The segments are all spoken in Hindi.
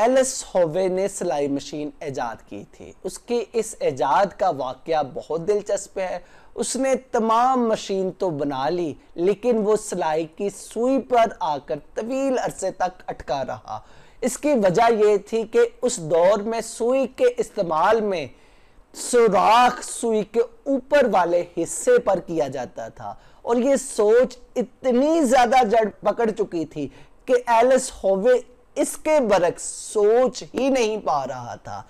एलिस होवे ने सिलाई मशीन ईजाद की थी उसकी इस ईजाद का वाक्य बहुत दिलचस्प है उसने तमाम मशीन तो बना ली लेकिन वो सिलाई की सुई पर आकर तवील अरसे तक अटका रहा इसकी वजह यह थी कि उस दौर में सुई के इस्तेमाल में सुराख सुई के ऊपर वाले हिस्से पर किया जाता था और ये सोच इतनी ज़्यादा जड़ पकड़ चुकी थी कि एलिस होवे इसके बरक्स सोच ही नहीं पा रहा था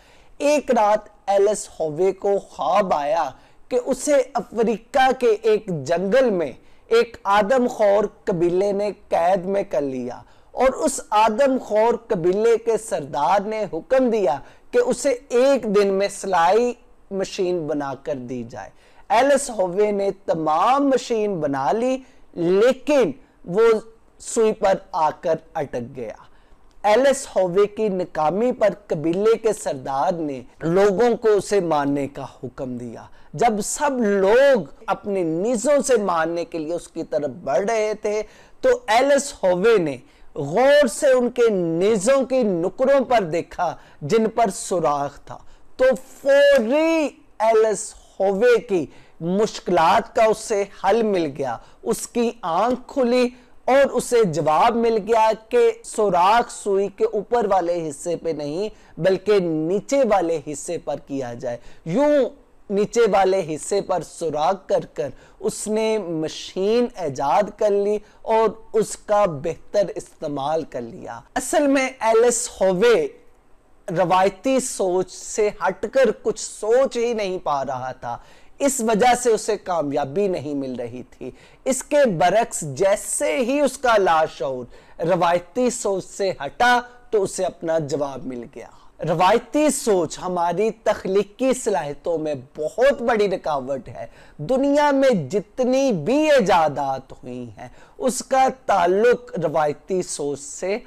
एक रात एलिस होवे को ख्वाब आया कि उसे अफ्रीका के एक जंगल में एक आदमखोर कबीले ने कैद में कर लिया और उस आदमखोर कबीले के सरदार ने हुक्म दिया कि उसे एक दिन में सिलाई मशीन बनाकर दी जाए एलिस होवे ने तमाम मशीन बना ली लेकिन वो सुई पर आकर अटक गया एलिस होवे की निकामी पर कबीले के सरदार ने लोगों को उसे मारने का हुक्म दिया जब सब लोग अपने नीजों से मारने के लिए उसकी तरफ बढ़ रहे थे तो एलिस होवे ने गौर से उनके नीजों की नुकरों पर देखा जिन पर सुराख था तो फौरी एलिस होवे की मुश्किलात का उससे हल मिल गया उसकी आंख खुली और उसे जवाब मिल गया कि सुराख सुई के ऊपर वाले हिस्से पे नहीं बल्कि नीचे वाले हिस्से पर किया जाए यूं नीचे वाले हिस्से पर सुराख कर कर उसने मशीन ऐजाद कर ली और उसका बेहतर इस्तेमाल कर लिया असल में एलिस होवे रवायती सोच से हटकर कुछ सोच ही नहीं पा रहा था इस वजह से उसे कामयाबी नहीं मिल रही थी इसके बरक्स जैसे ही उसका लाशौर रवायती सोच से हटा तो उसे अपना जवाब मिल गया रवायती सोच हमारी तख्लीकी सलाहितों में बहुत बड़ी रुकावट है दुनिया में जितनी भी ईजादात हुई हैं उसका ताल्लुक रवायती सोच से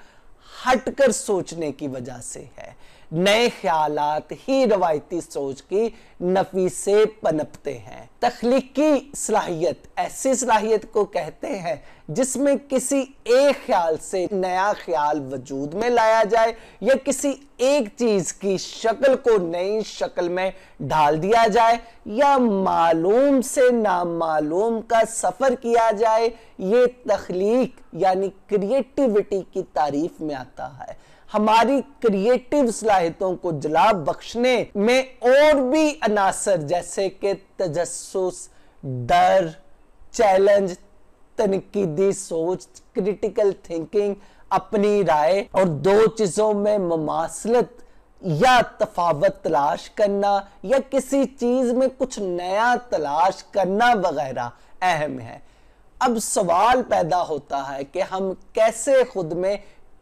हटकर सोचने की वजह से है नए ख्याल ही रवायती सोच की नफी से पनपते हैं तखलीकी सलाहियत ऐसी सलाहियत को कहते हैं जिसमें किसी एक ख्याल से नया ख्याल वजूद में लाया जाए या किसी एक चीज की शक्ल को नई शक्ल में ढाल दिया जाए या मालूम से नामालूम का सफर किया जाए ये तखलीक यानी क्रिएटिविटी की तारीफ में आता है हमारी क्रिएटिव सलाहितों को जलाब बख्शने में और भी अनासर जैसे कि तजस्स डर चैलेंज तनकीदी सोच क्रिटिकल थिंकिंग अपनी राय और दो चीजों में ममासलत या तफावत तलाश करना या किसी चीज में कुछ नया तलाश करना वगैरह अहम है अब सवाल पैदा होता है कि हम कैसे खुद में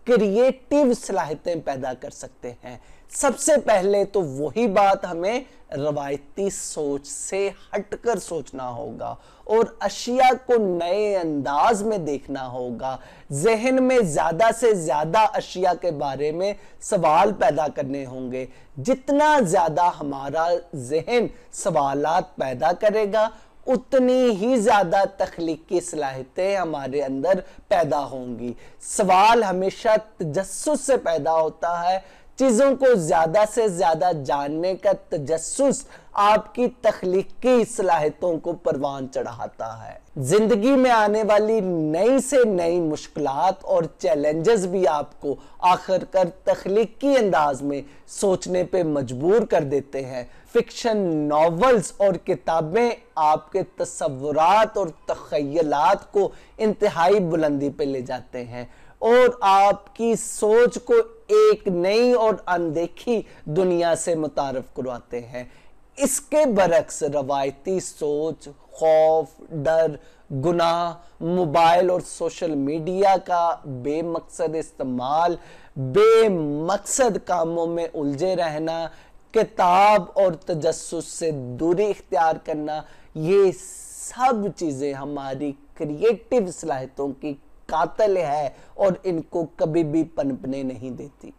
क्रिएटिव सलाहियतें पैदा कर सकते हैं सबसे पहले तो वही बात हमें रवायती सोच से हटकर सोचना होगा और अशिया को नए अंदाज में देखना होगा जहन में ज़्यादा से ज़्यादा अशिया के बारे में सवाल पैदा करने होंगे जितना ज़्यादा हमारा जहन सवालात पैदा करेगा उतनी ही ज़्यादा तखलीकी की हमारे अंदर पैदा होंगी सवाल हमेशा तजस से पैदा होता है चीज़ों को ज़्यादा से ज़्यादा जानने का तजस्स आपकी तख्लीकी सलाहितों को परवान चढ़ाता है ज़िंदगी में आने वाली नई से नई मुश्किल और चैलेंजेस भी आपको आखिरकार तख्लीकी अंदाज में सोचने पे मजबूर कर देते हैं फिक्शन नावल्स और किताबें आपके तस्वुरात और तखयलात को इंतहाई बुलंदी पे ले जाते हैं और आपकी सोच को एक नई और अनदेखी दुनिया से मुतारफ करवाते हैं इसके बरक्स रवायती सोच खौफ डर गुनाह मोबाइल और सोशल मीडिया का बेमकसद इस्तेमाल बेमकसद कामों में उलझे रहना किताब और तजस्स से दूरी इख्तियार करना ये सब चीज़ें हमारी क्रिएटिव सलाहितों की कातल है और इनको कभी भी पनपने नहीं देती